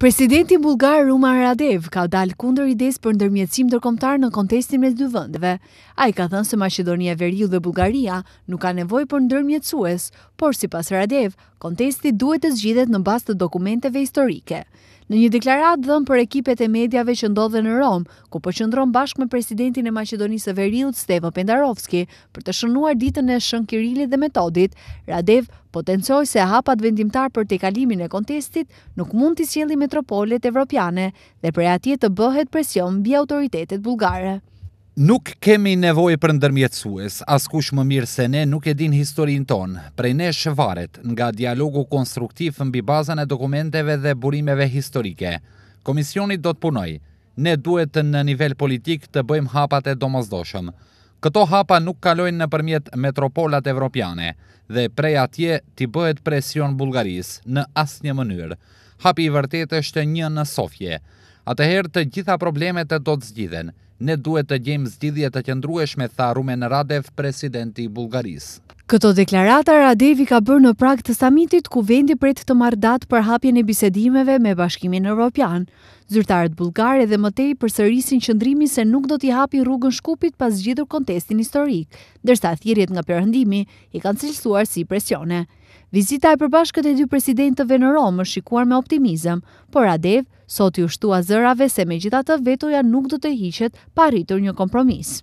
Presidenti Bulgar Ruma Radev ka dalë kunder ides për ndërmjetësim tërkomtar në kontestin me të dy vëndve. A i ka thënë se Macedonia Veriu dhe Bulgaria nuk ka nevoj për ndërmjetësues, por si pas Radev, kontesti duhet të zgjidhet në bastë të dokumenteve historike në një deklarat dhëmë për ekipet e medjave që ndodhe në Romë, ku përqëndron bashkë me presidentin e Macedonisë e Veriut, Stevo Pendarovski, për të shënuar ditën e shën Kirili dhe metodit, Radev potencoj se hapat vendimtar për të kalimin e kontestit nuk mund të sjeli metropolet evropiane dhe për atje të bëhet presion bëj autoritetet bulgare. Nuk kemi nevoj për ndërmjetësues, as kush më mirë se ne nuk e din historin tonë, prej ne shëvaret nga dialogu konstruktiv mbi bazën e dokumenteve dhe burimeve historike. Komisionit do të punoj, ne duhet në nivel politik të bëjmë hapat e domazdoshëm. Këto hapa nuk kalojnë në përmjet metropolat evropiane dhe prej atje t'i bëhet presion Bulgaris në asë një mënyrë. Hapi i vërtet është një në Sofje. Atëherë të gjitha problemet e do të zgjiden, ne duhet të gjejmë zgjidhje të qëndrueshme, tha Rumen Radev, presidenti i Bullgarisë. Këto deklarata Radevi ka bërë në prag të samitit ku vendi pret të marrë datë për hapjen e bisedimeve me Bashkimin Evropian. Zyrtarët bullgare dhe mëtej përsërisin qëndrimin se nuk do t'i hapi rrugën Shkupit pas zgjidhur kontestin historik, ndërsa thirrjet nga Perëndimi i kanë cilësuar si presione. Vizita e përbashkët e dy presidentëve në Romë është shikuar me optimizëm, por Radev sot i ushtua zërave se megjithatë vetoja nuk do të hiqet Pa arritur një kompromis